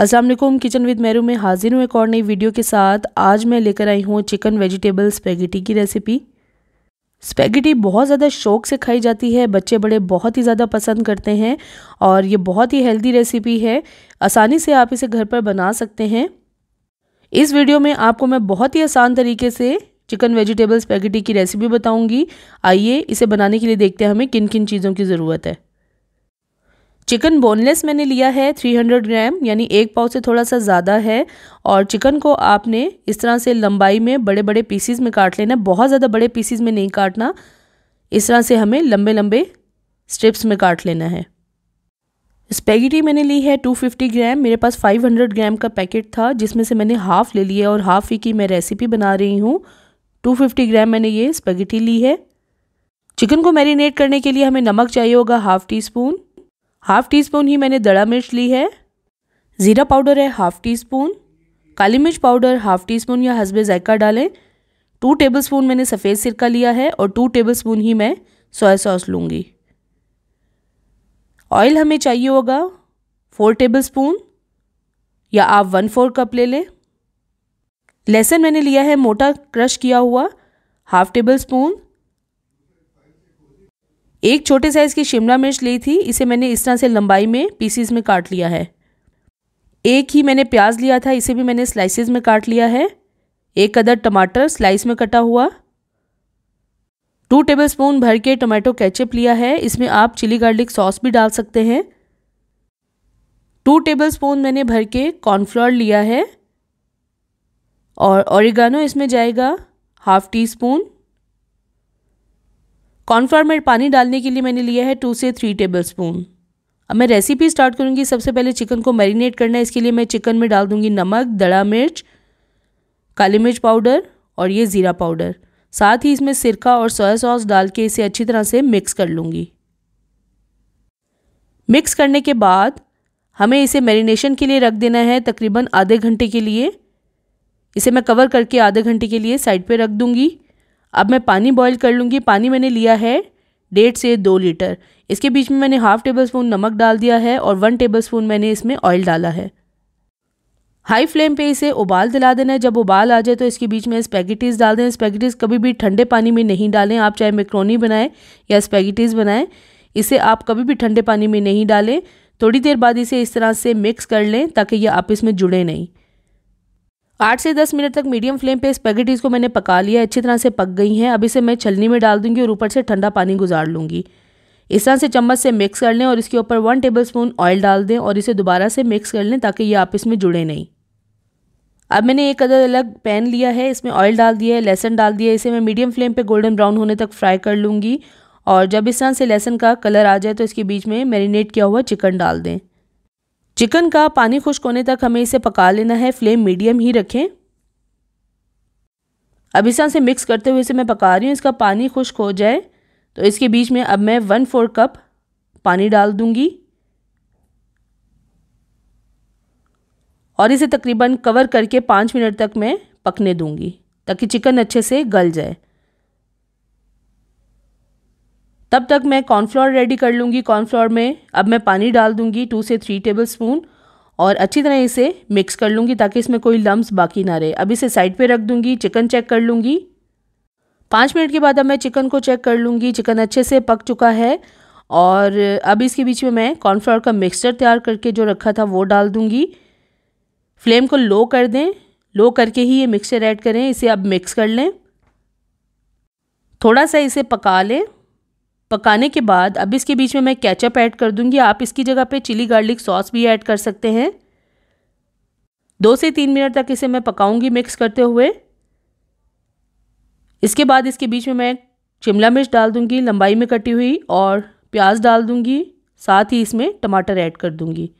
Aslam kitchen with मेरू में हाजिर हूँ एक और नई वीडियो के साथ आज मैं लेकर आई हूँ चिकन वेजिटेबल स्पेगेटी की रेसिपी स्पेगेटी बहुत ज़्यादा शौक से खाई जाती है बच्चे बड़े बहुत ही ज़्यादा पसंद करते हैं और ये बहुत ही हेल्दी रेसिपी है आसानी से आप इसे घर पर बना सकते हैं इस वीडियो में आपको मैं बहुत ही आसान तरीके से चिकन वेजिटेबल स्पेगेटी की रेसिपी बताऊंगी आइए इसे बनाने के लिए देखते हैं हमें किन किन चीज़ों की ज़रूरत है चिकन बोनलेस मैंने लिया है 300 ग्राम यानी एक पाव से थोड़ा सा ज़्यादा है और चिकन को आपने इस तरह से लंबाई में बड़े बड़े पीसीज में काट लेना बहुत ज़्यादा बड़े पीसीज में नहीं काटना इस तरह से हमें लंबे लंबे स्ट्रिप्स में काट लेना है स्पेगेटी मैंने ली है 250 ग्राम मेरे पास 500 ग्राम का पैकेट था जिसमें से मैंने हाफ़ ले लिया और हाफ़ ही की मैं रेसिपी बना रही हूँ 250 ग्राम मैंने ये स्पेगेटी ली है चिकन को मैरिनेट करने के लिए हमें नमक चाहिए होगा half teaspoon half teaspoon ही मैंने दड़ा मिर्च ली है ज़ीरा पाउडर है हाफ़ टी स्पून काली मिर्च पाउडर हाफ़ टी स्पून या हसबे जायका डालें टू टेबल स्पून मैंने सफ़ेद सिरका लिया है और टू टेबल स्पून ही मैं सोया सॉस लूँगी ऑयल हमें चाहिए होगा फोर टेबल स्पून या आप वन फोर कप ले लें लहसन मैंने लिया है मोटा क्रश किया हुआ हाफ़ टेबल स्पून एक छोटे साइज़ की शिमला मिर्च ली थी इसे मैंने इस तरह से लंबाई में पीसीज में काट लिया है एक ही मैंने प्याज लिया था इसे भी मैंने स्लाइसेस में काट लिया है एक अदर टमाटर स्लाइस में कटा हुआ टू टेबल स्पून भर के टोमेटो केचप लिया है इसमें आप चिली गार्लिक सॉस भी डाल सकते हैं टू टेबल स्पून मैंने भर के कॉर्नफ्लोर लिया है और ओरिगानो इसमें जाएगा हाफ टी स्पून कॉर्नफ्लावर में पानी डालने के लिए मैंने लिया है टू से थ्री टेबल स्पून अब मैं रेसिपी स्टार्ट करूँगी सबसे पहले चिकन को मैरिनेट करना है इसके लिए मैं चिकन में डाल दूँगी नमक दड़ा मिर्च काली मिर्च पाउडर और ये ज़ीरा पाउडर साथ ही इसमें सिरका और सोया सॉस डाल के इसे अच्छी तरह से मिक्स कर लूँगी मिक्स करने के बाद हमें इसे मैरिनेशन के लिए रख देना है तकरीबन आधे घंटे के लिए इसे मैं कवर करके आधे घंटे के लिए साइड पे रख दूँगी अब मैं पानी बॉईल कर लूँगी पानी मैंने लिया है डेढ़ से दो लीटर इसके बीच में मैंने हाफ़ टेबल स्पून नमक डाल दिया है और वन टेबल स्पून मैंने इसमें ऑयल डाला है हाई फ्लेम पे इसे उबाल दिला देना है जब उबाल आ जाए तो इसके बीच में स्पैगेटीज़ डाल दें स्पैगेटीज़ कभी भी ठंडे पानी में नहीं डालें आप चाहे मेक्रोनी बनाएं या स्पैगेटीज़ बनाएं इसे आप कभी भी ठंडे पानी में नहीं डालें थोड़ी देर बाद इसे इस तरह से मिक्स कर लें ताकि ये आपस में जुड़े नहीं आठ से दस मिनट तक मीडियम फ्लेम पे स्पेगेटीज़ को मैंने पका लिया अच्छी तरह से पक गई हैं अब इसे मैं छलनी में डाल दूंगी और ऊपर से ठंडा पानी गुजार लूँगी इस तरह से चम्मच से मिक्स कर लें और इसके ऊपर वन टेबल स्पून ऑयल डाल दें और इसे दोबारा से मिक्स कर लें ताकि ये आपस में जुड़े नहीं अब मैंने एक अदर अलग पैन लिया है इसमें ऑयल डाल दिया है लहसन डाल दिया है इसे मैं मीडियम फ्लेम पे गोल्डन ब्राउन होने तक फ्राई कर लूँगी और जब इस तरह से लहसन का कलर आ जाए तो इसके बीच में मैरिनेट किया हुआ चिकन डाल दें चिकन का पानी खुश्क होने तक हमें इसे पका लेना है फ्लेम मीडियम ही रखें अब इस से मिक्स करते हुए इसे मैं पका रही हूँ इसका पानी खुश्क हो जाए तो इसके बीच में अब मैं वन फोर कप पानी डाल दूँगी और इसे तकरीबन कवर करके पाँच मिनट तक मैं पकने दूँगी ताकि चिकन अच्छे से गल जाए तब तक मैं कॉर्नफ्लोर रेडी कर लूँगी कॉर्नफ्लोर में अब मैं पानी डाल दूँगी टू से थ्री टेबल स्पून और अच्छी तरह इसे मिक्स कर लूँगी ताकि इसमें कोई लम्ब बाकी ना रहे अब इसे साइड पे रख दूँगी चिकन चेक कर लूँगी पाँच मिनट के बाद अब मैं चिकन को चेक कर लूँगी चिकन अच्छे से पक चुका है और अब इसके बीच में मैं कॉर्नफ्लावर का मिक्सचर तैयार करके जो रखा था वो डाल दूँगी फ्लेम को लो कर दें लो करके ही ये मिक्सचर ऐड करें इसे अब मिक्स कर लें थोड़ा सा इसे पका लें पकाने के बाद अब इसके बीच में मैं कैचअप ऐड कर दूंगी आप इसकी जगह पे चिली गार्लिक सॉस भी ऐड कर सकते हैं दो से तीन मिनट तक इसे मैं पकाऊंगी मिक्स करते हुए इसके बाद इसके बीच में मैं शिमला मिर्च डाल दूंगी लंबाई में कटी हुई और प्याज डाल दूंगी साथ ही इसमें टमाटर ऐड कर दूंगी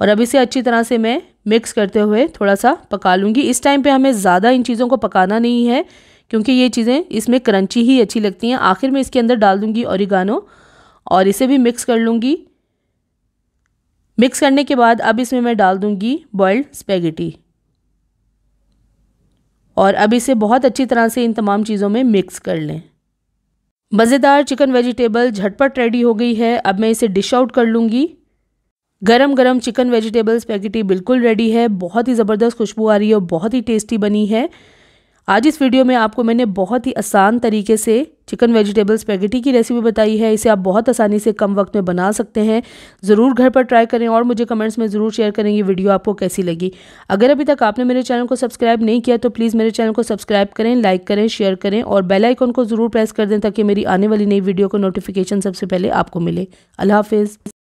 और अब इसे अच्छी तरह से मैं मिक्स करते हुए थोड़ा सा पका लूँगी इस टाइम पे हमें ज़्यादा इन चीज़ों को पकाना नहीं है क्योंकि ये चीज़ें इसमें क्रंची ही अच्छी लगती हैं आखिर में इसके अंदर डाल दूँगी औरिगानो और इसे भी मिक्स कर लूँगी मिक्स करने के बाद अब इसमें मैं डाल दूँगी बॉयल्ड स्पेगेटी और अब इसे बहुत अच्छी तरह से इन तमाम चीज़ों में मिक्स कर लें मज़ेदार चिकन वेजिटेबल झटपट रेडी हो गई है अब मैं इसे डिश आउट कर लूँगी गरम गरम चिकन वेजिटेबल्स पैकेटी बिल्कुल रेडी है बहुत ही ज़बरदस्त खुशबू आ रही है और बहुत ही टेस्टी बनी है आज इस वीडियो में आपको मैंने बहुत ही आसान तरीके से चिकन वेजिटेबल स्पेगेटी की रेसिपी बताई है इसे आप बहुत आसानी से कम वक्त में बना सकते हैं ज़रूर घर पर ट्राई करें और मुझे कमेंट्स में ज़रूर शेयर करें ये वीडियो आपको कैसी लगी अगर अभी तक आपने मेरे चैनल को सब्सक्राइब नहीं किया तो प्लीज़ मेरे चैनल को सब्सक्राइब करें लाइक करें शेयर करें और बेल आइकन को ज़रूर प्रेस कर दें ताकि मेरी आने वाली नई वीडियो को नोटिफिकेशन सबसे पहले आपको मिले अल्लाह हाफिज़